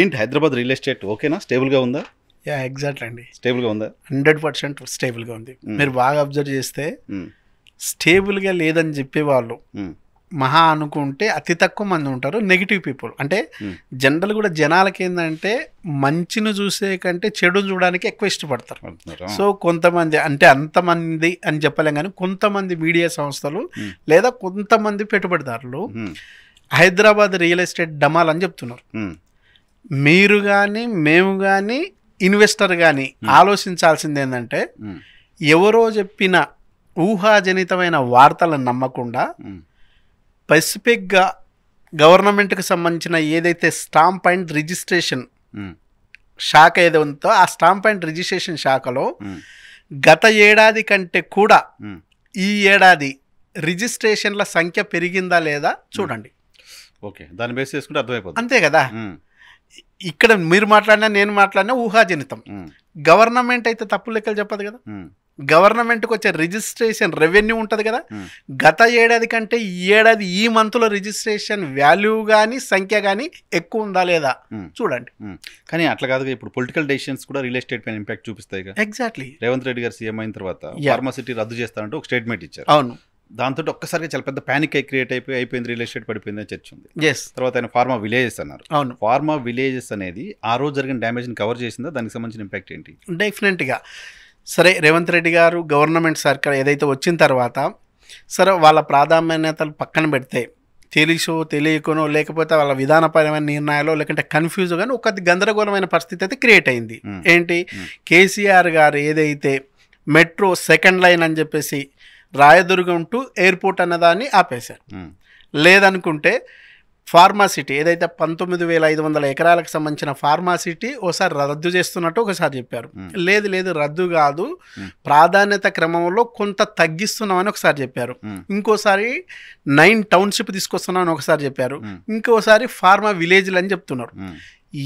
ఏంటి Hyderabad real estate ఓకేనా స్టేబుల్గా ఉందా యా ఎగ్జాక్ట్ అండి స్టేబుల్గా ఉందా హండ్రెడ్ పర్సెంట్ స్టేబుల్గా ఉంది మీరు బాగా అబ్జర్వ్ చేస్తే స్టేబుల్గా లేదని చెప్పేవాళ్ళు మహా అనుకుంటే అతి తక్కువ మంది ఉంటారు నెగిటివ్ పీపుల్ అంటే జనరల్ కూడా జనాలకి ఏంటంటే మంచిని చూసే కంటే చెడు చూడడానికి ఎక్కువ ఇష్టపడతారు సో కొంతమంది అంటే అంతమంది అని చెప్పలేం కానీ కొంతమంది మీడియా సంస్థలు లేదా కొంతమంది పెట్టుబడిదారులు హైదరాబాద్ రియల్ ఎస్టేట్ డమాల్ అని చెప్తున్నారు మీరు కానీ మేము కానీ ఇన్వెస్టర్ కానీ ఆలోచించాల్సింది ఏంటంటే ఎవరో చెప్పిన ఊహాజనితమైన వార్తలను నమ్మకుండా పసిఫిక్గా గవర్నమెంట్కి సంబంధించిన ఏదైతే స్టాంప్ అండ్ రిజిస్ట్రేషన్ శాఖ ఏదో ఉందో ఆ స్టాంప్ అండ్ రిజిస్ట్రేషన్ శాఖలో గత ఏడాది కంటే కూడా ఈ ఏడాది రిజిస్ట్రేషన్ల సంఖ్య పెరిగిందా లేదా చూడండి ఓకే దాన్ని బేస్ చేసుకుంటే అర్థమైపోతుంది అంతే కదా ఇక్కడ మీరు మాట్లాడినా నేను మాట్లాడినా ఊహాజనితం గవర్నమెంట్ అయితే తప్పు లెక్కలు చెప్పదు కదా గవర్నమెంట్కి వచ్చే రిజిస్ట్రేషన్ రెవెన్యూ ఉంటుంది కదా గత ఏడాది కంటే ఈ ఏడాది ఈ మంత్లో రిజిస్ట్రేషన్ వాల్యూ కానీ సంఖ్య కానీ ఎక్కువ ఉందా లేదా చూడండి కానీ అట్లా కాదు ఇప్పుడు పొలిటికల్ డెసిషన్స్ కూడా రియల్ ఎస్టేట్ పైన ఇంపాక్ట్ చూపిస్తాయి ఎగ్జాక్ట్లీ రేవంత్ రెడ్డి గారు సీఎం అయిన తర్వాత ఫార్మా సిటీ రద్దు చేస్తానంటే ఒక స్టేట్మెంట్ ఇచ్చారు అవును దాంతో ఒక్కసారిగా చాలా పెద్ద ప్యానిక్ అయి క్రియేట్ అయిపోయి అయిపోయింది రియల్ ఎస్టేట్ పడిపోయింది అని చర్చ ఉంది ఎస్ తర్వాత ఆయన ఫార్మా విలేజెస్ అన్నారు అవును ఫార్మా విలేజెస్ అనేది ఆ రోజు జరిగిన డ్యామేజ్ని కవర్ చేసిందా దానికి సంబంధించిన ఇంపాక్ట్ ఏంటి డెఫినెట్గా సరే రేవంత్ రెడ్డి గారు గవర్నమెంట్ సర్కార్ ఏదైతే వచ్చిన తర్వాత సరే వాళ్ళ ప్రాధాన్యతలు పక్కన పెడితే తెలిసో తెలియకునో లేకపోతే వాళ్ళ విధానపరమైన నిర్ణయాలు లేకుంటే కన్ఫ్యూజ్ కానీ ఒక గందరగోళమైన పరిస్థితి అయితే క్రియేట్ అయింది hmm. ఏంటి hmm. కేసీఆర్ గారు ఏదైతే మెట్రో సెకండ్ లైన్ అని చెప్పేసి రాయదుర్గం టు ఎయిర్పోర్ట్ అన్నదాన్ని ఆపేశారు లేదనుకుంటే ఫార్మాసిటీ ఏదైతే పంతొమ్మిది వేల ఐదు వందల ఎకరాలకు సంబంధించిన ఫార్మాసిటీ ఒకసారి రద్దు చేస్తున్నట్టు ఒకసారి చెప్పారు లేదు లేదు రద్దు కాదు ప్రాధాన్యత క్రమంలో కొంత తగ్గిస్తున్నామని ఒకసారి చెప్పారు ఇంకోసారి నైన్ టౌన్షిప్ తీసుకొస్తున్నామని ఒకసారి చెప్పారు ఇంకోసారి ఫార్మా విలేజ్లు అని చెప్తున్నారు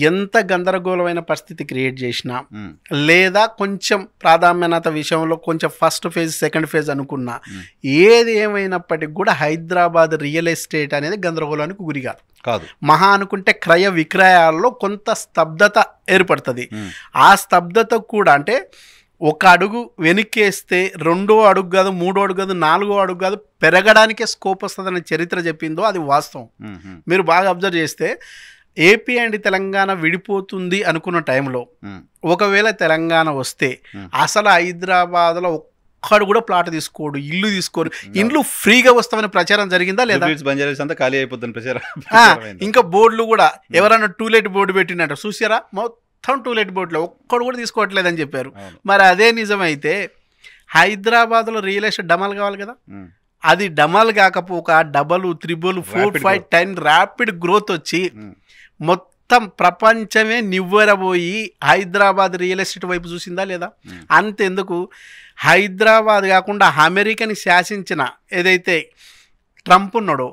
ఎంత గందరగోళమైన పరిస్థితి క్రియేట్ చేసినా లేదా కొంచెం ప్రాధాన్యత విషయంలో కొంచెం ఫస్ట్ ఫేజ్ సెకండ్ ఫేజ్ అనుకున్నా ఏది ఏమైనప్పటికీ కూడా హైదరాబాద్ రియల్ ఎస్టేట్ అనేది గందరగోళానికి గురి కాదు కాదు మహా అనుకుంటే క్రయ విక్రయాల్లో కొంత స్తబ్దత ఏర్పడుతుంది ఆ స్తబ్దత కూడా అంటే ఒక అడుగు వెనక్కేస్తే రెండో అడుగు కాదు మూడో అడుగు కాదు నాలుగో అడుగు కాదు పెరగడానికే స్కోప్ వస్తుందనే చరిత్ర చెప్పిందో అది వాస్తవం మీరు బాగా అబ్జర్వ్ చేస్తే ఏపీ అండ్ తెలంగాణ విడిపోతుంది అనుకున్న టైంలో ఒకవేళ తెలంగాణ వస్తే అసలు హైదరాబాద్ లో ఒక్కడు కూడా ప్లాట్ తీసుకోడు ఇల్లు తీసుకోరు ఇండ్లు ఫ్రీగా వస్తామని ప్రచారం జరిగిందా లేదా అంతా ఖాళీ అయిపోతుంది ప్రచారం ఇంకా బోర్డులు కూడా ఎవరైనా టూలెట్ బోర్డు పెట్టినట్టు చూసారా మొత్తం టూలెట్ బోర్డులో ఒక్కడు కూడా తీసుకోవట్లేదని చెప్పారు మరి అదే నిజమైతే హైదరాబాద్లో రియల్ ఎస్టేట్ డమాలు కావాలి కదా అది డమల్ కాకపోక double triple four five ten rapid growth వచ్చి hmm. మొత్తం ప్రపంచమే నివ్వెరబోయి హైదరాబాద్ రియల్ ఎస్టేట్ వైపు చూసిందా లేదా hmm. అంతెందుకు హైదరాబాద్ కాకుండా అమెరికాని శాసించిన ఏదైతే ట్రంప్ ఉన్నాడో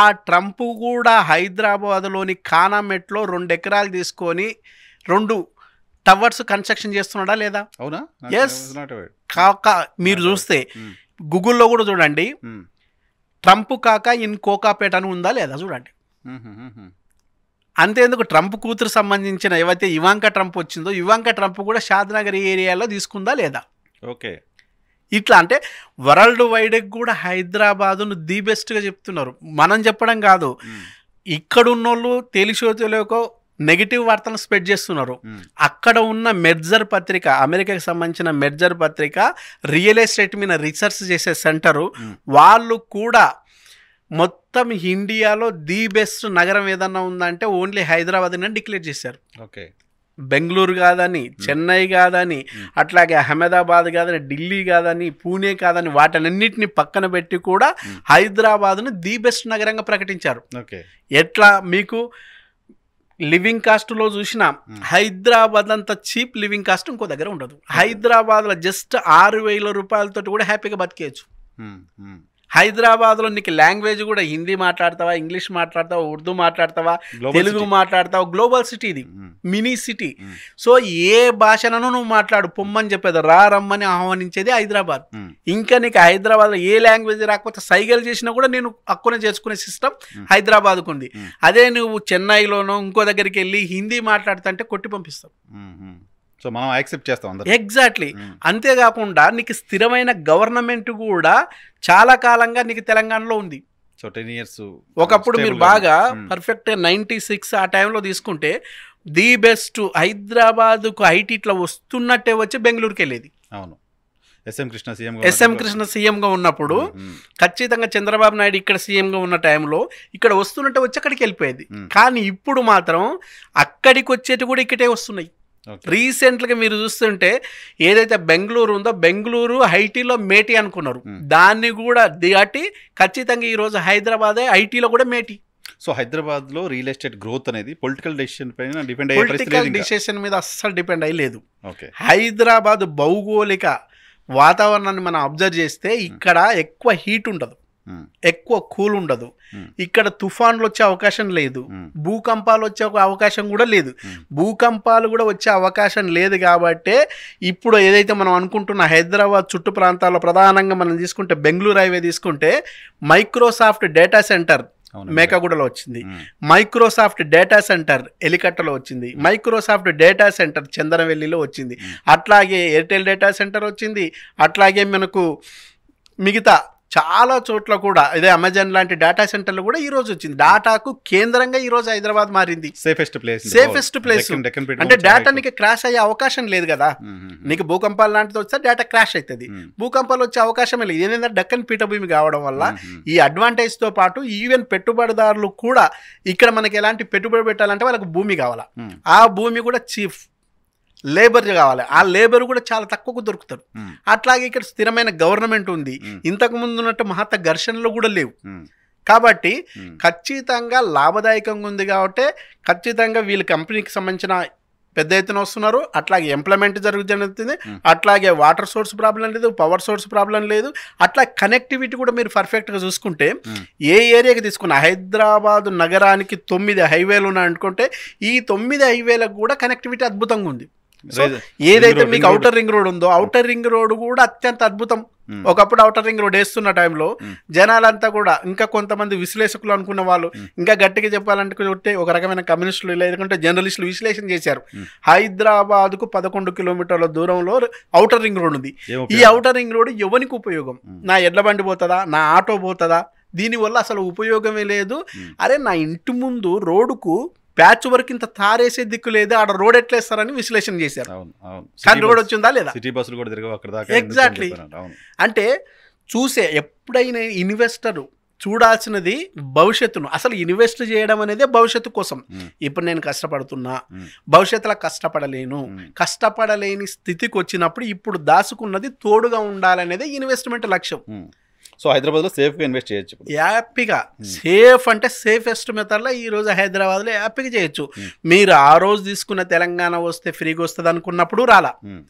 ఆ ట్రంప్ కూడా హైదరాబాద్లోని కానామెట్లో రెండు ఎకరాలు తీసుకొని రెండు టవర్స్ కన్స్ట్రక్షన్ చేస్తున్నాడా లేదా అవునా ఎస్ మీరు చూస్తే hmm. గూగుల్లో కూడా చూడండి ట్రంప్ కాక ఇన్ కోకాపేట అని ఉందా లేదా చూడండి అంతేందుకు ట్రంప్ కూతురు సంబంధించిన ఏవైతే ఇవాంక ట్రంప్ వచ్చిందో ఇవాంక ట్రంప్ కూడా షాద్నగర్ ఏరియాలో తీసుకుందా లేదా ఓకే ఇట్లా అంటే వరల్డ్ వైడ్ కూడా హైదరాబాదును ది బెస్ట్గా చెప్తున్నారు మనం చెప్పడం కాదు ఇక్కడున్నోళ్ళు తెలిసో తెలియకో నెగిటివ్ వార్తలు స్ప్రెడ్ చేస్తున్నారు అక్కడ ఉన్న మెర్జర్ పత్రిక అమెరికాకి సంబంధించిన మెర్జర్ పత్రిక రియల్ ఎస్టేట్ మీద రీసెర్చ్ చేసే సెంటరు వాళ్ళు కూడా మొత్తం ఇండియాలో ది బెస్ట్ నగరం ఏదన్నా ఉందంటే ఓన్లీ హైదరాబాద్ అని డిక్లేర్ చేశారు ఓకే బెంగళూరు కాదని చెన్నై కాదని అట్లాగే అహ్మదాబాద్ కాదని ఢిల్లీ కాదని పూణే కాదని వాటినన్నిటిని పక్కన పెట్టి కూడా హైదరాబాద్ను ది బెస్ట్ నగరంగా ప్రకటించారు ఓకే ఎట్లా మీకు లివింగ్ కాస్ట్లో చూసినా హైదరాబాద్ అంత చీప్ లివింగ్ కాస్ట్ ఇంకో దగ్గర ఉండదు హైదరాబాద్లో జస్ట్ ఆరు వేల రూపాయలతో కూడా హ్యాపీగా బతికేయచ్చు హైదరాబాద్లో నీకు లాంగ్వేజ్ కూడా హిందీ మాట్లాడతావా ఇంగ్లీష్ మాట్లాడతావా ఉర్దూ మాట్లాడతావా తెలుగు మాట్లాడతావా గ్లోబల్ సిటీ ఇది mini hmm. City hmm. So ఏ భాషనను నువ్వు మాట్లాడు పొమ్మని చెప్పేది రా రమ్మని ఆహ్వానించేది హైదరాబాద్ hmm. ఇంకా నీకు హైదరాబాద్లో ఏ లాంగ్వేజ్ రాకపోతే సైగలు చేసినా కూడా నేను అక్కున చేసుకునే సిస్టమ్ హైదరాబాద్కు ఉంది అదే నువ్వు చెన్నైలోనో ఇంకో దగ్గరికి వెళ్ళి హిందీ మాట్లాడుతుంటే కొట్టి పంపిస్తావు సో మనం యాక్సెప్ట్ చేస్తాం అందరూ ఎగ్జాక్ట్లీ అంతేకాకుండా నీకు స్థిరమైన గవర్నమెంట్ కూడా చాలా కాలంగా నీకు తెలంగాణలో ఉంది సో టెన్ ఇయర్స్ ఒకప్పుడు మీరు బాగా పర్ఫెక్ట్ నైంటీ సిక్స్ ఆ టైంలో తీసుకుంటే ది బెస్ట్ హైదరాబాద్కు ఐటీ ఇట్లా వస్తున్నట్టే వచ్చి బెంగళూరుకి వెళ్ళేది అవును S M Krishna CM S M Krishna సీఎంగా ఉన్నప్పుడు ఖచ్చితంగా చంద్రబాబు నాయుడు ఇక్కడ సీఎంగా ఉన్న టైంలో ఇక్కడ వస్తున్నట్టే వచ్చి అక్కడికి వెళ్ళిపోయేది కానీ ఇప్పుడు మాత్రం అక్కడికి వచ్చేటి కూడా ఇక్కడే వస్తున్నాయి రీసెంట్గా మీరు చూస్తుంటే ఏదైతే బెంగళూరు ఉందో బెంగళూరు ఐటీలో మేటీ అనుకున్నారు hmm. దాన్ని కూడా దాటి ఖచ్చితంగా ఈరోజు హైదరాబాదే ఐటీలో కూడా మేటీ సో హైదరాబాద్లో రియల్ ఎస్టేట్ గ్రోత్ అనేది పొలిటికల్ డెసిషన్ పైన డిపెండ్ అయ్యే పొలిటికల్ డిసిషన్ మీద అస్సలు డిపెండ్ అయ్యలేదు ఓకే హైదరాబాద్ భౌగోళిక వాతావరణాన్ని మనం అబ్జర్వ్ చేస్తే hmm. ఇక్కడ ఎక్కువ హీట్ ఉండదు ఎక్కువ కూల్ ఉండదు ఇక్కడ తుఫాన్లు వచ్చే అవకాశం లేదు భూకంపాలు వచ్చే అవకాశం కూడా లేదు భూకంపాలు కూడా వచ్చే అవకాశం లేదు కాబట్టే ఇప్పుడు ఏదైతే మనం అనుకుంటున్న హైదరాబాద్ చుట్టు ప్రాంతాల్లో ప్రధానంగా మనం తీసుకుంటే బెంగళూరు హైవే తీసుకుంటే మైక్రోసాఫ్ట్ డేటా సెంటర్ మేకగూడలో వచ్చింది మైక్రోసాఫ్ట్ డేటా సెంటర్ ఎలికట్టలో వచ్చింది మైక్రోసాఫ్ట్ డేటా సెంటర్ చందనవెల్లిలో వచ్చింది అట్లాగే ఎయిర్టెల్ డేటా సెంటర్ వచ్చింది అట్లాగే మనకు మిగతా చాలా చోట్ల కూడా ఇదే అమెజాన్ లాంటి డేటా సెంటర్లు కూడా ఈ రోజు వచ్చింది డేటాకు కేంద్రంగా ఈ రోజు హైదరాబాద్ మారింది సేఫెస్ట్ ప్లేస్ సేఫెస్ట్ ప్లేస్ అంటే డేటా నీకు క్రాష్ అయ్యే అవకాశం లేదు కదా mm-hmm. నీకు భూకంపాలు లాంటిది వస్తే డేటా క్రాష్ అవుతుంది భూకంపాలు వచ్చే అవకాశమే లేదు ఏదైనా డక్కన్ పీఠభూమి కావడం వల్ల mm-hmm. ఈ అడ్వాంటేజ్ తో పాటు ఈవెన్ పెట్టుబడిదారులు కూడా ఇక్కడ మనకి ఎలాంటి పెట్టుబడి పెట్టాలంటే వాళ్ళకి భూమి కావాలా mm. ఆ భూమి కూడా చీఫ్ లేబర్ కావాలి ఆ లేబర్ కూడా చాలా తక్కువకు దొరుకుతారు అట్లాగే ఇక్కడ స్థిరమైన గవర్నమెంట్ ఉంది ఇంతకు ముందు ఉన్నట్టు మహత్త ఘర్షణలు కూడా లేవు కాబట్టి ఖచ్చితంగా లాభదాయకంగా ఉంది కాబట్టి ఖచ్చితంగా వీళ్ళ కంపెనీకి సంబంధించిన పెద్ద ఎత్తున వస్తున్నారు అట్లాగే ఎంప్లాయ్మెంట్ జరుగుతుంది అట్లాగే వాటర్ సోర్స్ ప్రాబ్లం లేదు పవర్ సోర్స్ ప్రాబ్లం లేదు అట్లా కనెక్టివిటీ కూడా మీరు పర్ఫెక్ట్గా చూసుకుంటే ఏ ఏరియాకి తీసుకున్న హైదరాబాద్ నగరానికి తొమ్మిది హైవేలు ఉన్నాయనుకుంటే ఈ తొమ్మిది హైవేలకు కూడా కనెక్టివిటీ అద్భుతంగా ఉంది ఏదైతే మీకు అవుటర్ రింగ్ రోడ్ ఉందో అవుటర్ రింగ్ రోడ్ కూడా అత్యంత అద్భుతం ఒకప్పుడు అవుటర్ రింగ్ రోడ్ వేస్తున్న టైంలో జనాలంతా కూడా ఇంకా కొంతమంది విశ్లేషకులు అనుకున్న వాళ్ళు ఇంకా గట్టిగా చెప్పాలనుకుంటే ఒక రకమైన కమ్యూనిస్టులు లేదంటే జర్నలిస్టులు విశ్లేషణ చేశారు హైదరాబాద్ కు పదకొండు కిలోమీటర్ల దూరంలో అవుటర్ రింగ్ రోడ్ ఉంది ఈ అవుటర్ రింగ్ రోడ్ ఎవరికి ఉపయోగం నా ఎడ్ల బండి పోతుందా నా ఆటో పోతుందా దీనివల్ల అసలు ఉపయోగమే లేదు అరే నా ఇంటి ముందు రోడ్డుకు ప్యాచ్ వర్క్ ఇంత తారేసే దిక్కు లేదు ఆడ రోడ్ ఎట్లేస్తారని విశ్లేషణ చేశారు కానీ రోడ్ వచ్చిందా లేదా సిటీ బస్సులు కూడా తిరగవు అక్కడ ఎగ్జాక్ట్లీ అంటే చూసే ఎప్పుడైనా ఇన్వెస్టరు చూడాల్సినది భవిష్యత్తును అసలు ఇన్వెస్ట్ చేయడం అనేది భవిష్యత్తు కోసం ఇప్పుడు నేను కష్టపడుతున్నా భవిష్యత్తులో కష్టపడలేను కష్టపడలేని స్థితికి వచ్చినప్పుడు ఇప్పుడు దాచుకున్నది తోడుగా ఉండాలనేది ఇన్వెస్ట్మెంట్ లక్ష్యం సో హైదరాబాద్లో సేఫ్గా ఇన్వెస్ట్ చేయొచ్చు హ్యాపీగా hmm. సేఫ్ అంటే సేఫెస్ట్ మెథడ్లో హైదరాబాద్ హైదరాబాద్లో హ్యాపీగా చేయొచ్చు hmm. మీరు ఆ రోజు తీసుకున్న తెలంగాణ వస్తే ఫ్రీగా వస్తుంది అనుకున్నప్పుడు రాలా hmm.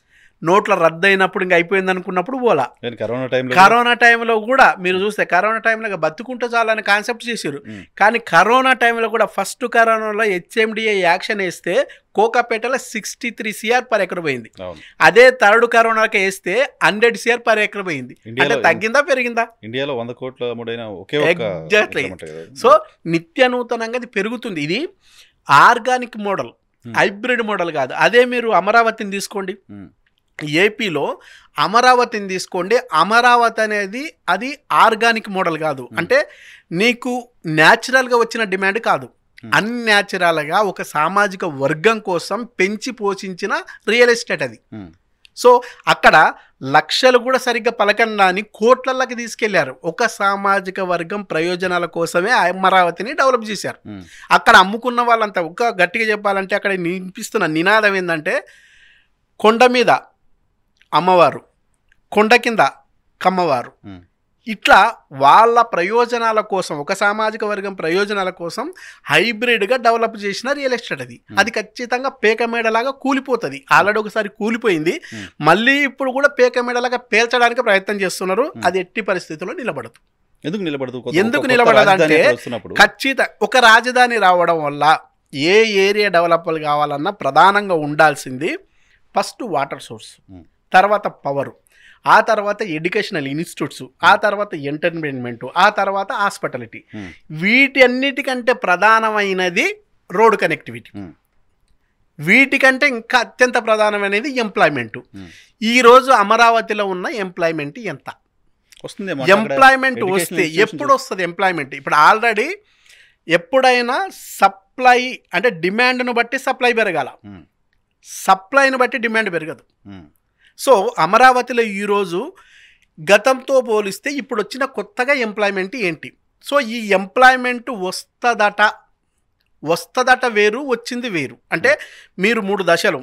నోట్ల రద్దు అయినప్పుడు ఇంకా అయిపోయింది అనుకున్నప్పుడు పోలా కరోనా టైంలో కరోనా టైంలో కూడా మీరు చూస్తే కరోనా టైంలో బతుకుంటే చాలని కాన్సెప్ట్ చేశారు కానీ కరోనా టైంలో కూడా ఫస్ట్ కరోనాలో హెచ్ఎండిఏ యాక్షన్ వేస్తే కోకాపేటలో sixty three CR per acre పోయింది అదే థర్డ్ కరోనాకి వేస్తే హండ్రెడ్ సిఆర్ పర్ ఎకర్ పోయింది అంటే తగ్గిందా పెరిగిందా ఇండియాలో వంద కోట్ల ఎగ్జాక్ట్లీ సో నిత్య నూతనంగా అది పెరుగుతుంది ఇది ఆర్గానిక్ మోడల్ హైబ్రిడ్ మోడల్ కాదు అదే మీరు అమరావతిని తీసుకోండి ఏపీలో అమరావతిని తీసుకోండి అమరావతి అనేది అది ఆర్గానిక్ మోడల్ కాదు అంటే నీకు న్యాచురల్గా వచ్చిన డిమాండ్ కాదు అన్యాచురల్గా ఒక సామాజిక వర్గం కోసం పెంచి పోషించిన రియల్ ఎస్టేట్ అది సో అక్కడ లక్షలు కూడా సరిగ్గా పలకండా అని కోట్లలోకి తీసుకెళ్లారు ఒక సామాజిక వర్గం ప్రయోజనాల కోసమే అమరావతిని డెవలప్ చేశారు అక్కడ అమ్ముకున్న వాళ్ళంతా ఒక గట్టిగా చెప్పాలంటే అక్కడ వినిపిస్తున్న నినాదం ఏంటంటే కొండ మీద అమ్మవారు కొండ కింద కమ్మవారు ఇట్లా వాళ్ళ ప్రయోజనాల కోసం ఒక సామాజిక వర్గం ప్రయోజనాల కోసం హైబ్రిడ్గా డెవలప్ చేసిన రియల్ ఎస్టేట్ అది అది ఖచ్చితంగా పేక మేడలాగా కూలిపోతుంది ఆల్రెడీ ఒకసారి కూలిపోయింది మళ్ళీ ఇప్పుడు కూడా పేక మేడలాగా పేల్చడానికి ప్రయత్నం చేస్తున్నారు అది ఎట్టి పరిస్థితుల్లో నిలబడదు ఎందుకు నిలబడదు ఎందుకు నిలబడదంటే ఖచ్చిత ఒక రాజధాని రావడం వల్ల ఏ ఏరియా డెవలపర్ కావాలన్నా ప్రధానంగా ఉండాల్సింది ఫస్ట్ వాటర్ సోర్స్ తర్వాత పవరు ఆ తర్వాత ఎడ్యుకేషనల్ ఇన్స్టిట్యూట్స్ ఆ తర్వాత ఎంటర్టైన్మెంట్ ఆ తర్వాత హాస్పిటాలిటీ వీటన్నిటికంటే ప్రధానమైనది రోడ్ కనెక్టివిటీ వీటికంటే ఇంకా అత్యంత ప్రధానమైనది ఎంప్లాయ్మెంట్ ఈరోజు అమరావతిలో ఉన్న ఎంప్లాయ్మెంట్ ఎంత వస్తుంది ఎంప్లాయ్మెంట్ వస్తే ఎప్పుడు వస్తుంది ఎంప్లాయ్మెంట్ ఇప్పుడు ఆల్రెడీ ఎప్పుడైనా సప్లై అంటే డిమాండ్ను బట్టి సప్లై పెరగాల సప్లైని బట్టి డిమాండ్ పెరగదు సో అమరావతిలో ఈరోజు గతంతో పోలిస్తే ఇప్పుడు వచ్చిన కొత్తగా ఎంప్లాయ్మెంట్ ఏంటి సో ఈ ఎంప్లాయ్మెంట్ వస్తుందట వస్తుందట వేరు వచ్చింది వేరు అంటే మీరు మూడు దశలు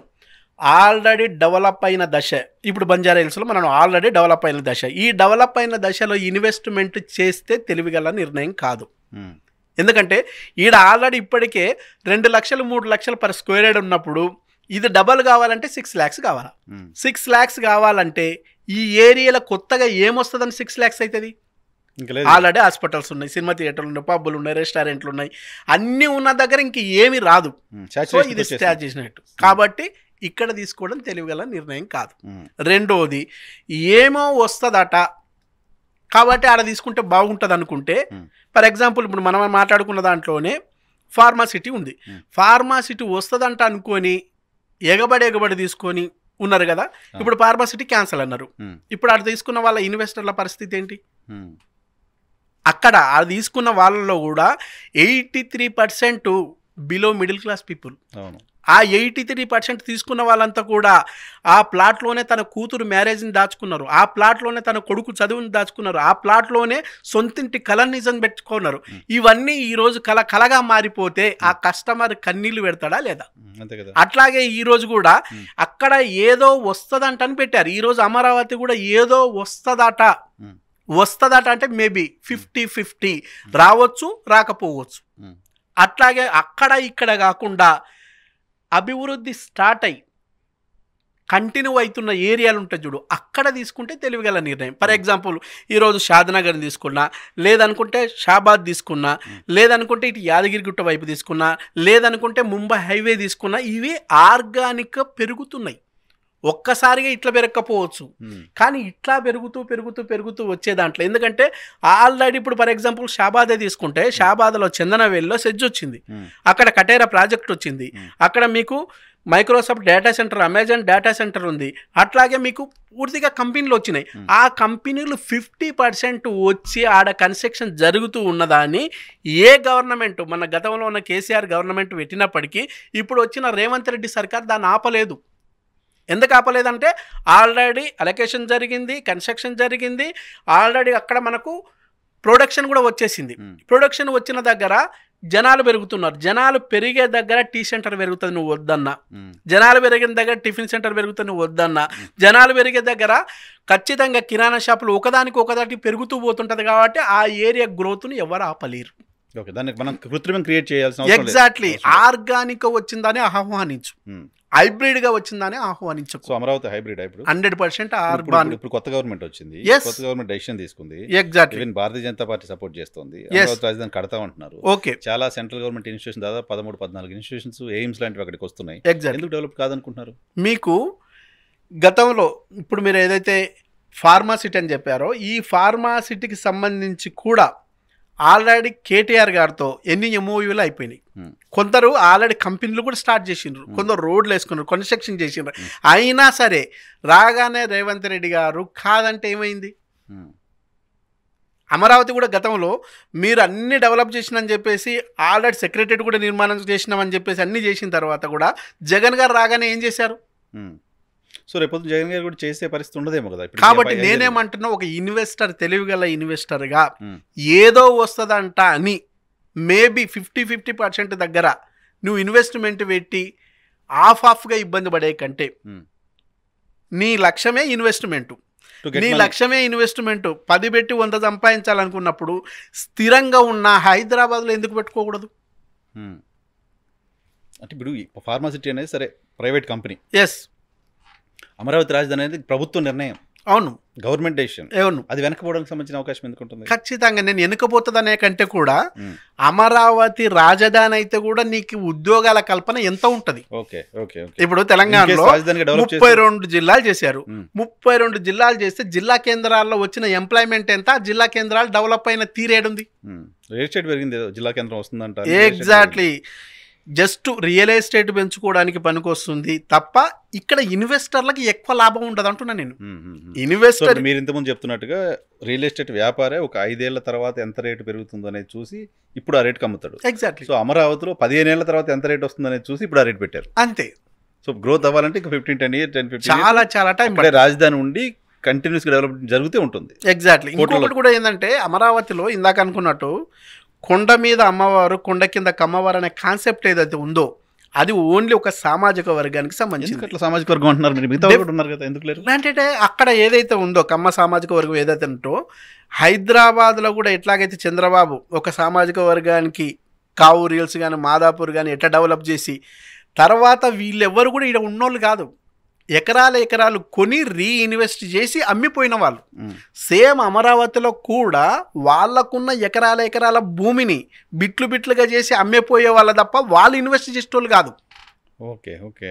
ఆల్రెడీ డెవలప్ అయిన దశ ఇప్పుడు బంజారా హిల్స్లో మనం ఆల్రెడీ డెవలప్ అయిన దశ ఈ డెవలప్ అయిన దశలో ఇన్వెస్ట్మెంట్ చేస్తే తెలివిగల నిర్ణయం కాదు ఎందుకంటే ఈడ ఆల్రెడీ ఇప్పటికే రెండు లక్షలు మూడు లక్షలు పర్ స్క్వేర్ యార్డ్ ఉన్నప్పుడు ఇది డబల్ కావాలంటే సిక్స్ ల్యాక్స్ కావాలా సిక్స్ ల్యాక్స్ కావాలంటే ఈ ఏరియాలో కొత్తగా ఏమొస్తుందని సిక్స్ ల్యాక్స్ అవుతుంది ఆల్రెడీ హాస్పిటల్స్ ఉన్నాయి సినిమా థియేటర్లు ఉన్నాయి పబ్బులు ఉన్నాయి రెస్టారెంట్లు ఉన్నాయి అన్నీ ఉన్న దగ్గర ఇంక ఏమీ రాదు సో ఇది స్టార్ట్ చేసినట్టు కాబట్టి ఇక్కడ తీసుకోవడం తెలివిగల నిర్ణయం కాదు రెండోది ఏమో వస్తుందట కాబట్టి ఆడ తీసుకుంటే బాగుంటుంది అనుకుంటే ఫర్ ఎగ్జాంపుల్ ఇప్పుడు మనం మాట్లాడుకున్న దాంట్లోనే ఫార్మాసిటీ ఉంది ఫార్మాసిటీ వస్తుందంట అనుకొని ఎగబడి ఎగబడి తీసుకొని ఉన్నారు కదా ఇప్పుడు ఫార్మాసిటీ క్యాన్సల్ అన్నారు ఇప్పుడు అటు తీసుకున్న వాళ్ళ ఇన్వెస్టర్ల పరిస్థితి ఏంటి అక్కడ అది తీసుకున్న వాళ్ళలో కూడా eighty three percent below middle class people ఆ ఎయిటీ త్రీ పర్సెంట్ తీసుకున్న వాళ్ళంతా కూడా ఆ ప్లాట్లోనే తన కూతురు మ్యారేజ్ని దాచుకున్నారు ఆ ప్లాట్లోనే తన కొడుకు చదువుని దాచుకున్నారు ఆ ప్లాట్లోనే సొంతింటి కల నిజం పెట్టుకున్నారు ఇవన్నీ ఈరోజు కల కళగా మారిపోతే ఆ కస్టమర్ కన్నీళ్లు పెడతాడా లేదా అట్లాగే ఈరోజు కూడా అక్కడ ఏదో వస్తుందంట అని పెట్టారు ఈరోజు అమరావతి కూడా ఏదో వస్తుందట వస్తుందట అంటే మేబీ ఫిఫ్టీ ఫిఫ్టీ రావచ్చు రాకపోవచ్చు అట్లాగే అక్కడ ఇక్కడ కాకుండా అభివృద్ధి స్టార్ట్ అయ్యి కంటిన్యూ అవుతున్న ఏరియాలు ఉంటాయి చూడు అక్కడ తీసుకుంటే తెలివిగల నిర్ణయం ఫర్ ఎగ్జాంపుల్ ఈరోజు షాద్నగర్ తీసుకున్నా లేదనుకుంటే షాబాద్ తీసుకున్నా లేదనుకుంటే ఇటు యాదగిరిగుట్ట వైపు తీసుకున్నా లేదనుకుంటే ముంబై హైవే తీసుకున్నా ఇవి ఆర్గానిక్గా పెరుగుతున్నాయి ఒక్కసారిగా ఇట్లా పెరగకపోవచ్చు కానీ ఇట్లా పెరుగుతూ పెరుగుతూ పెరుగుతూ వచ్చే దాంట్లో ఎందుకంటే ఆల్రెడీ ఇప్పుడు ఫర్ ఎగ్జాంపుల్ షాబాదే తీసుకుంటే షాబాద్లో చందనవేలిలో సెజ్ వచ్చింది అక్కడ కటేరా ప్రాజెక్ట్ వచ్చింది అక్కడ మీకు Microsoft data centre Amazon data centre ఉంది అట్లాగే మీకు పూర్తిగా కంపెనీలు వచ్చినాయి ఆ కంపెనీలు ఫిఫ్టీ పర్సెంట్ వచ్చి ఆడ కన్స్ట్రక్షన్ జరుగుతూ ఉన్నదాన్ని ఏ గవర్నమెంట్ మన గతంలో ఉన్న కేసీఆర్ గవర్నమెంట్ పెట్టినప్పటికీ ఇప్పుడు వచ్చిన రేవంత్ రెడ్డి సర్కార్ దాన్ని ఆపలేదు ఎందుకు ఆపలేదంటే ఆల్రెడీ అలొకేషన్ జరిగింది కన్స్ట్రక్షన్ జరిగింది ఆల్రెడీ అక్కడ మనకు ప్రొడక్షన్ కూడా వచ్చేసింది ప్రొడక్షన్ వచ్చిన దగ్గర జనాలు పెరుగుతున్నారు జనాలు పెరిగే దగ్గర టీ సెంటర్ పెరుగుతుంది నువ్వు వద్దన్నా జనాలు పెరిగిన దగ్గర టిఫిన్ సెంటర్ పెరుగుతుంది నువ్వు వద్దన్నా జనాలు పెరిగే దగ్గర ఖచ్చితంగా కిరాణా షాపులు ఒకదానికి ఒకదానికి పెరుగుతూ పోతుంటుంది కాబట్టి ఆ ఏరియా గ్రోత్ను ఎవరు ఆపలేరు ఓకే మనం కృత్రిమం క్రియేట్ చేయాల్సిన ఎగ్జాక్ట్లీ ఆర్గానిక్ వచ్చిందని ఆహ్వానించు హైబ్రిడ్ గా వచ్చిందని ఆహ్వానించు Amaravati hybrid hybrid hundred percent urban ఇప్పుడు కొత్త గవర్నమెంట్ వచ్చింది కొత్త గవర్నమెంట్ డెసిషన్ తీసుకుంది ఎగ్జాక్ట్లీ భారతీయ జనతా పార్టీ సపోర్ట్ చేస్తుంది అమరావతి రాజధాని కడతా ఉంటున్నారు ఓకే చాలా సెంట్రల్ గవర్నమెంట్ ఇన్స్టిట్యూషన్ దాదాపు పదమూడు పద్నాలుగు ఇన్స్టిట్యూషన్స్ ఎయిమ్స్ లాంటివి అక్కడికి వస్తున్నాయి ఎగ్జాక్ట్ ఎందుకు డెవలప్ కాదనుకుంటున్నారు మీకు గతంలో ఇప్పుడు మీరు ఏదైతే ఫార్మాసిటీ అని చెప్పారో ఈ ఫార్మాసిటీకి సంబంధించి కూడా ఆల్రెడీ కేటీఆర్ గారితో ఎన్ని ఎంఓయూలు అయిపోయినాయి hmm. కొందరు ఆల్రెడీ కంపెనీలు కూడా స్టార్ట్ చేసిండ్రు hmm. కొందరు రోడ్లు వేసుకున్నారు కన్స్ట్రక్షన్ చేసిండ్రు అయినా సరే రాగానే రేవంత్ రెడ్డి గారు కాదంటే ఏమైంది hmm. అమరావతి కూడా గతంలో మీరు అన్ని డెవలప్ చేసినని చెప్పేసి ఆల్రెడీ సెక్రటరీ కూడా నిర్మాణం చేసినామని చెప్పేసి అన్ని చేసిన తర్వాత కూడా జగన్ గారు రాగానే ఏం చేశారు సో రేపు జగన్ గారు కూడా చేసే పరిస్థితి ఉండదేమో కదా కాబట్టి నేనేమంటున్నా ఒక ఇన్వెస్టర్ తెలివిగల ఇన్వెస్టర్గా ఏదో వస్తుందంట అని మేబీ ఫిఫ్టీ ఫిఫ్టీ పర్సెంట్ దగ్గర నువ్వు ఇన్వెస్ట్మెంట్ పెట్టి ఆఫ్ ఆఫ్గా ఇబ్బంది పడే కంటే నీ లక్ష్యమే ఇన్వెస్ట్మెంట్ నీ లక్ష్యమే ఇన్వెస్ట్మెంట్ పది పెట్టి వంద సంపాదించాలనుకున్నప్పుడు స్థిరంగా ఉన్న హైదరాబాద్లో ఎందుకు పెట్టుకోకూడదు అంటే ఇప్పుడు ఫార్మాసిటీ అనేది సరే ప్రైవేట్ కంపెనీ ఎస్ అమరావతి రాజధాని అనేది ప్రభుత్వ నిర్ణయం అవును గవర్నమెంట్ డెసిషన్ అవును అది వెనకపోవడానికి సంబంధించిన అవకాశం ఎందుకు ఉంటుంది ఖచ్చితంగా నేను వెనుకపోతుంది అనే కంటే కూడా hmm. అమరావతి రాజధాని అయితే కూడా నీకు ఉద్యోగాల కల్పన ఎంత ఉంటది ఓకే ఓకే ఇప్పుడు తెలంగాణలో ముప్పై రెండు జిల్లాలు చేశారు hmm. ముప్పై రెండు జిల్లాలు చేస్తే జిల్లా కేంద్రాల్లో వచ్చిన ఎంప్లాయ్మెంట్ ఎంత జిల్లా కేంద్రాలు డెవలప్ అయిన తీరేడుంది రియల్ hmm. ఎస్టేట్ పెరిగింది జిల్లా కేంద్రం వస్తుందంట ఎగ్జాక్ట్లీ జస్ట్ రియల్ ఎస్టేట్ పెంచుకోవడానికి పనికొస్తుంది తప్ప ఇక్కడ ఇన్వెస్టర్లకి ఎక్కువ లాభం ఉండదు అంటున్నా నేను ఇన్వెస్టర్ మీరు ఇంతకుముందు చెప్తున్నట్టుగా రియల్ ఎస్టేట్ వ్యాపారే ఒక ఐదేళ్ల తర్వాత ఎంత రేటు పెరుగుతుందో అనేది చూసి ఇప్పుడు ఆ రేటు అమ్ముతాడు ఎగ్జాక్ట్లీ సో అమరావతిలో పదిహేను ఏళ్ల తర్వాత ఎంత రేట్ అనేది చూసి ఇప్పుడు ఆ రేట్ పెట్టారు అంతే సో గ్రోత్ అవ్వాలంటే ఇంకా fifteen ten year ten fifty చాలా చాలా టైం రాజధాని ఉండి కంటిన్యూస్గా డెవలప్మెంట్ జరుగుతూ ఉంటుంది ఎగ్జాక్ట్లీ ఇంకొకటి కూడా ఏంటంటే అమరావతిలో ఇందాక అనుకున్నట్టు కొండ మీద అమ్మవారు కొండ కింద కమ్మవారు అనే కాన్సెప్ట్ ఏదైతే ఉందో అది ఓన్లీ ఒక సామాజిక వర్గానికి సంబంధించి అట్లా సామాజిక వర్గం అంటున్నారు ఉన్నారు కదా ఎందుకు లేదు అంటే అక్కడ ఏదైతే ఉందో కమ్మ సామాజిక వర్గం ఏదైతే ఉంటో హైదరాబాద్లో కూడా ఎట్లాగైతే చంద్రబాబు ఒక సామాజిక వర్గానికి కావు రీల్స్ కానీ మాదాపూర్ కానీ ఎట్లా డెవలప్ చేసి తర్వాత వీళ్ళెవ్వరు కూడా ఇక్కడ ఉన్నోళ్ళు కాదు ఎకరాల ఎకరాలు కొని రీఇన్వెస్ట్ చేసి అమ్మిపోయిన వాళ్ళు సేమ్ అమరావతిలో కూడా వాళ్ళకున్న ఎకరాల ఎకరాల భూమిని బిట్లు బిట్లుగా చేసి అమ్మిపోయే వాళ్ళ తప్ప వాళ్ళు ఇన్వెస్ట్ చేసేటోళ్ళు కాదు ఓకే ఓకే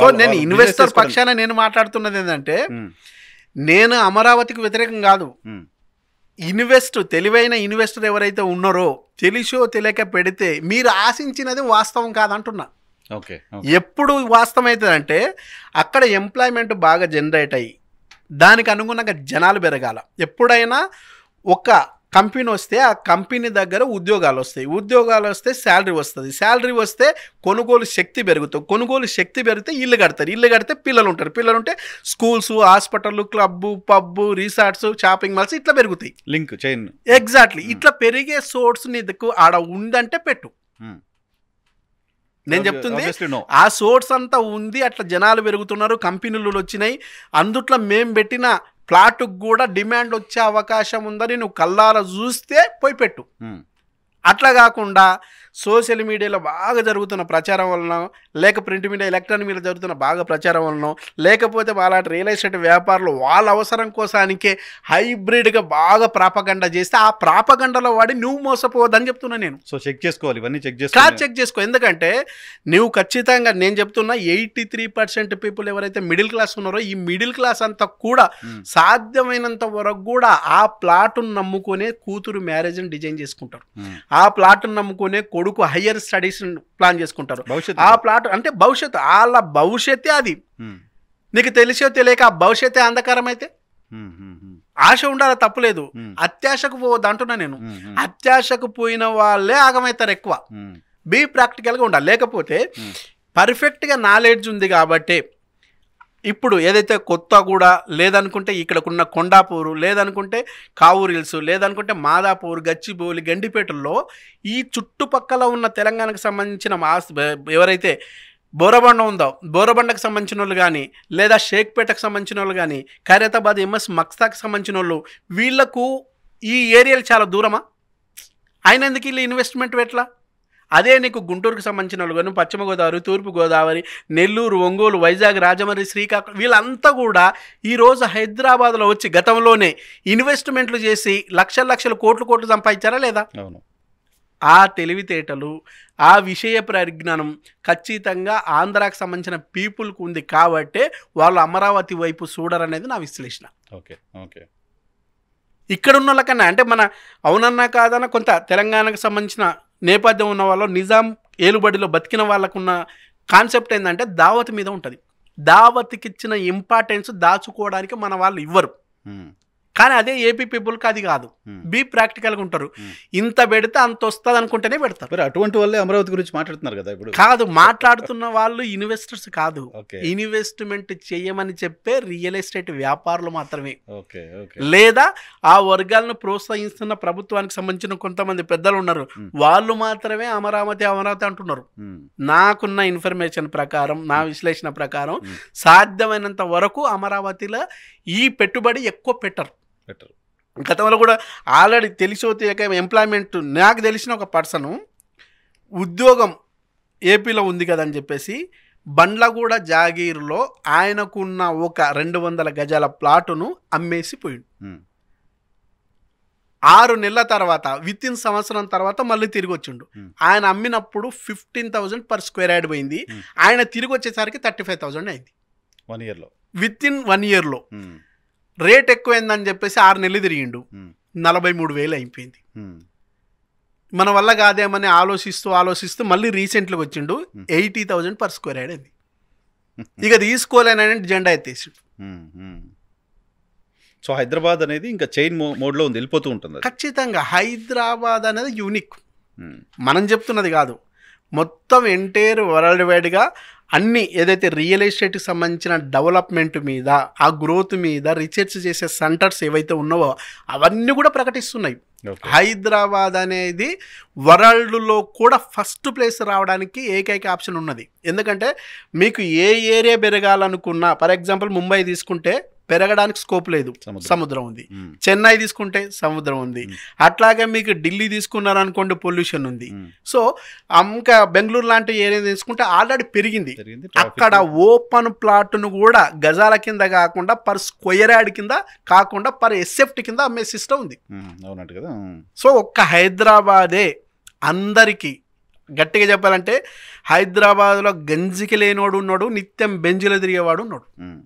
సో నేను ఇన్వెస్టర్ పక్షాన నేను మాట్లాడుతున్నది ఏంటంటే నేను అమరావతికి వ్యతిరేకం కాదు ఇన్వెస్ట్ తెలివైన ఇన్వెస్టర్ ఎవరైతే ఉన్నారో తెలిసో తెలియక పెడితే మీరు ఆశించినది వాస్తవం కాదంటున్నా ఓకే ఎప్పుడు వాస్తవం అవుతుందంటే అక్కడ ఎంప్లాయ్మెంట్ బాగా జనరేట్ అయ్యి దానికి అనుగుణంగా జనాలు పెరగాల ఎప్పుడైనా ఒక కంపెనీ వస్తే ఆ కంపెనీ దగ్గర ఉద్యోగాలు వస్తాయి ఉద్యోగాలు వస్తే శాలరీ వస్తుంది శాలరీ వస్తే కొనుగోలు శక్తి పెరుగుతుంది కొనుగోలు శక్తి పెరిగితే ఇల్లు కడతారు ఇల్లు కడితే పిల్లలు ఉంటారు పిల్లలు ఉంటే schools hospital club pub resorts shopping malls ఇట్లా పెరుగుతాయి లింక్ చైన్ ఎగ్జాక్ట్లీ ఇట్లా పెరిగే సోర్స్ నీకు ఆడ ఉందంటే పెట్టు నేను చెప్తుంది ఆ సోర్స్ అంతా ఉంది అట్లా జనాలు పెరుగుతున్నారు కంపెనీలు వచ్చినాయి అందుట్లో మేము పెట్టిన ప్లాట్కు కూడా డిమాండ్ వచ్చే అవకాశం ఉందని నువ్వు కల్లార చూస్తే పోయి పెట్టు hmm. అట్లా కాకుండా సోషల్ మీడియాలో బాగా జరుగుతున్న ప్రచారం వలన లేక ప్రింట్ మీడియా ఎలక్ట్రానిక్ మీద జరుగుతున్న బాగా ప్రచారం వలన లేకపోతే వాళ్ళ రియల్ ఎస్టేట్ వ్యాపారులు వాళ్ళ అవసరం కోసానికే హైబ్రిడ్గా బాగా ప్రాపగండ చేస్తే ఆ ప్రాపగండలో వాడి నువ్వు మోసపోవద్దని చెప్తున్నా నేను సో చెక్ చేసుకోవాలి ఇవన్నీ చెక్ చేసుకో చెక్ చేసుకో ఎందుకంటే నువ్వు ఖచ్చితంగా నేను చెప్తున్నా ఎయిటీ త్రీ పర్సెంట్ పీపుల్ ఎవరైతే మిడిల్ క్లాస్ ఉన్నారో ఈ మిడిల్ క్లాస్ అంతా కూడా సాధ్యమైనంత వరకు కూడా ఆ ప్లాట్ను నమ్ముకునే కూతురు మ్యారేజ్ని డిజైన్ చేసుకుంటారు ఆ ప్లాట్ను నమ్ముకునే కొడుకు హయ్యర్ స్టడీస్ ప్లాన్ చేసుకుంటారు భవిష్యత్ ఆ ప్లాట్ అంటే భవిష్యత్తు వాళ్ళ భవిష్యత్తే అది నీకు తెలిసో తెలియక ఆ భవిష్యత్తే అంధకారం అయితే ఆశ ఉండాలి తప్పులేదు అత్యాశకు పోవద్దు అంటున్నా నేను అత్యాశకు పోయిన వాళ్ళే ఆగమవుతారు ఎక్కువ బీ ప్రాక్టికల్గా ఉండాలి లేకపోతే పర్ఫెక్ట్గా నాలెడ్జ్ ఉంది కాబట్టి ఇప్పుడు ఏదైతే కొత్తగూడ లేదనుకుంటే ఇక్కడకున్న కొండాపూరు లేదనుకుంటే కావూరు హిల్స్ లేదనుకుంటే మాదాపూర్ గచ్చిబౌలి గండిపేటల్లో ఈ చుట్టుపక్కల ఉన్న తెలంగాణకు సంబంధించిన మాస్ ఎవరైతే బోరబండ ఉందో బోరబండకు సంబంధించిన వాళ్ళు కానీ లేదా షేక్పేటకు సంబంధించిన వాళ్ళు కానీ ఖైరతాబాద్ ఎంఎస్ మక్సాకి సంబంధించిన వాళ్ళు వీళ్లకు ఈ ఏరియాలు చాలా దూరమా అయినందుకు వీళ్ళు ఇన్వెస్ట్మెంట్ ఎట్లా అదే నీకు గుంటూరుకు సంబంధించిన వాళ్ళు కానీ పశ్చిమ గోదావరి తూర్పు గోదావరి నెల్లూరు ఒంగోలు వైజాగ్ రాజమండ్రి శ్రీకాకుళం వీళ్ళంతా కూడా ఈరోజు హైదరాబాద్లో వచ్చి గతంలోనే ఇన్వెస్ట్మెంట్లు చేసి లక్షల లక్షల కోట్లు కోట్లు సంపాదించారా లేదా అవును ఆ తెలివితేటలు ఆ విషయ పరిజ్ఞానం ఖచ్చితంగా ఆంధ్రాకు సంబంధించిన పీపుల్కి ఉంది కాబట్టే వాళ్ళు అమరావతి వైపు చూడరనేది నా విశ్లేషణ ఓకే ఓకే ఇక్కడ ఉన్న వాళ్ళకన్నా అంటే మన అవునన్నా కాదన్నా కొంత తెలంగాణకు సంబంధించిన నేపథ్యం ఉన్న వాళ్ళు నిజాం ఏలుబడిలో బతికిన వాళ్ళకున్న కాన్సెప్ట్ ఏంటంటే దావత్ మీద ఉంటుంది ఇచ్చిన ఇంపార్టెన్స్ దాచుకోవడానికి మన వాళ్ళు ఇవ్వరు కానీ అదే ఏపీ పీపుల్కి అది కాదు బీ hmm. ప్రాక్టికల్గా ఉంటారు hmm. ఇంత పెడితే అంత వస్తుంది అనుకుంటేనే పెడతారు అటువంటి వాళ్ళే అమరావతి గురించి మాట్లాడుతున్నారు కదా ఇప్పుడు కాదు మాట్లాడుతున్న వాళ్ళు ఇన్వెస్టర్స్ కాదు ఇన్వెస్ట్మెంట్ చేయమని చెప్పే రియల్ ఎస్టేట్ వ్యాపారులు మాత్రమే లేదా ఆ వర్గాలను ప్రోత్సహిస్తున్న ప్రభుత్వానికి సంబంధించిన కొంతమంది పెద్దలు ఉన్నారు hmm. వాళ్ళు మాత్రమే అమరావతి అమరావతి అంటున్నారు నాకున్న ఇన్ఫర్మేషన్ ప్రకారం నా విశ్లేషణ ప్రకారం సాధ్యమైనంత వరకు అమరావతిలో ఈ పెట్టుబడి ఎక్కువ పెట్టరు బెటర్ గతంలో కూడా ఆల్రెడీ తెలిసో తెలియక ఎంప్లాయ్మెంట్ నాకు తెలిసిన ఒక పర్సను ఉద్యోగం ఏపీలో ఉంది కదని చెప్పేసి బండ్లగూడ జాగీర్లో ఆయనకున్న ఒక రెండు వందల గజాల ప్లాటును అమ్మేసి పోయిండు hmm. ఆరు నెలల తర్వాత విత్ ఇన్ సంవత్సరం తర్వాత మళ్ళీ తిరిగి వచ్చిండు hmm. ఆయన అమ్మినప్పుడు fifteen thousand per square yard పోయింది hmm. ఆయన తిరిగి వచ్చేసరికి థర్టీ ఫైవ్ థౌజండ్ అయింది వన్ ఇయర్లో విత్ ఇన్ వన్ ఇయర్లో రేట్ ఎక్కువైందని చెప్పేసి ఆరు నెలలు తిరిగిండు నలభై మూడు వేలు అయిపోయింది మన వల్ల కాదేమని ఆలోచిస్తూ ఆలోచిస్తూ మళ్ళీ రీసెంట్లీ వచ్చిండు eighty thousand per square yard అది ఇక తీసుకోలేనని జెండా ఎత్తేసిండు సో హైదరాబాద్ అనేది ఇంకా చైన్ మోడ్లో ఉంది వెళ్ళిపోతూ ఉంటుంది ఖచ్చితంగా హైదరాబాద్ అనేది యూనిక్ మనం చెప్తున్నది కాదు మొత్తం ఎంటైర్ వరల్డ్ వైడ్గా అన్ని ఏదైతే రియల్ ఎస్టేట్కి సంబంధించిన డెవలప్మెంట్ మీద ఆ గ్రోత్ మీద రీసెర్చ్ చేసే సెంటర్స్ ఏవైతే ఉన్నావో అవన్నీ కూడా ప్రకటిస్తున్నాయి హైదరాబాద్ అనేది వరల్డ్లో కూడా ఫస్ట్ ప్లేస్ రావడానికి ఏకైక ఆప్షన్ ఉన్నది ఎందుకంటే మీకు ఏ ఏరియా పెరగాలనుకున్నా ఫర్ ఎగ్జాంపుల్ ముంబై తీసుకుంటే పెరగడానికి స్కోప్ లేదు సముద్రం ఉంది చెన్నై తీసుకుంటే సముద్రం ఉంది అట్లాగే మీకు ఢిల్లీ తీసుకున్నారనుకోండి పొల్యూషన్ ఉంది సో ఇంకా బెంగళూరు లాంటి ఏరియా తీసుకుంటే ఆల్రెడీ పెరిగింది అక్కడ ఓపెన్ ప్లాట్ను కూడా గజాల కింద కాకుండా పర్ స్క్వయర్ యాడ్ కింద కాకుండా పర్ ఎస్ఎఫ్ట్ కింద అమ్మే సిస్టమ్ ఉంది సో ఒక్క హైదరాబాదే అందరికీ గట్టిగా చెప్పాలంటే హైదరాబాద్లో గంజికి లేనోడు ఉన్నాడు నిత్యం బెంజిలో తిరిగేవాడు ఉన్నాడు